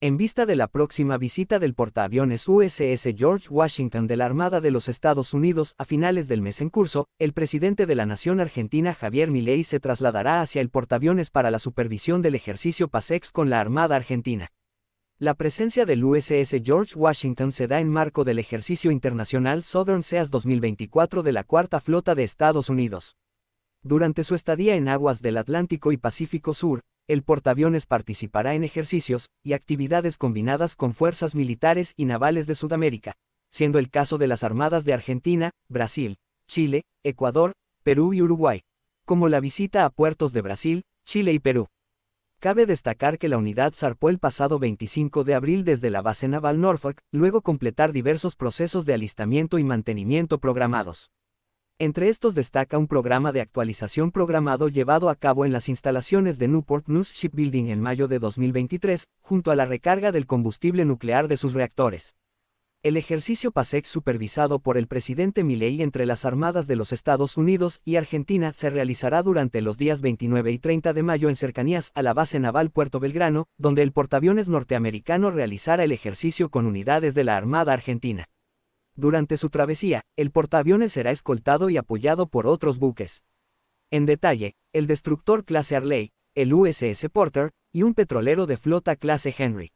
En vista de la próxima visita del portaaviones USS George Washington de la Armada de los Estados Unidos a finales del mes en curso, el presidente de la Nación Argentina Javier Milei se trasladará hacia el portaaviones para la supervisión del ejercicio PASEX con la Armada Argentina. La presencia del USS George Washington se da en marco del ejercicio internacional Southern Seas 2024 de la Cuarta Flota de Estados Unidos. Durante su estadía en aguas del Atlántico y Pacífico Sur, el portaaviones participará en ejercicios y actividades combinadas con fuerzas militares y navales de Sudamérica, siendo el caso de las armadas de Argentina, Brasil, Chile, Ecuador, Perú y Uruguay, como la visita a puertos de Brasil, Chile y Perú. Cabe destacar que la unidad zarpó el pasado 25 de abril desde la base naval Norfolk, luego completar diversos procesos de alistamiento y mantenimiento programados. Entre estos destaca un programa de actualización programado llevado a cabo en las instalaciones de Newport News Shipbuilding en mayo de 2023, junto a la recarga del combustible nuclear de sus reactores. El ejercicio PASEC supervisado por el presidente Milei entre las armadas de los Estados Unidos y Argentina se realizará durante los días 29 y 30 de mayo en cercanías a la base naval Puerto Belgrano, donde el portaaviones norteamericano realizará el ejercicio con unidades de la Armada Argentina. Durante su travesía, el portaaviones será escoltado y apoyado por otros buques. En detalle, el destructor clase Arley, el USS Porter, y un petrolero de flota clase Henry.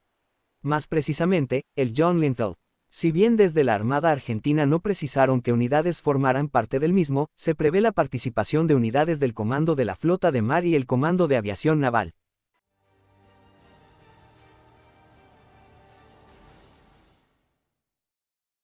Más precisamente, el John Lintel. Si bien desde la Armada Argentina no precisaron que unidades formaran parte del mismo, se prevé la participación de unidades del Comando de la Flota de Mar y el Comando de Aviación Naval.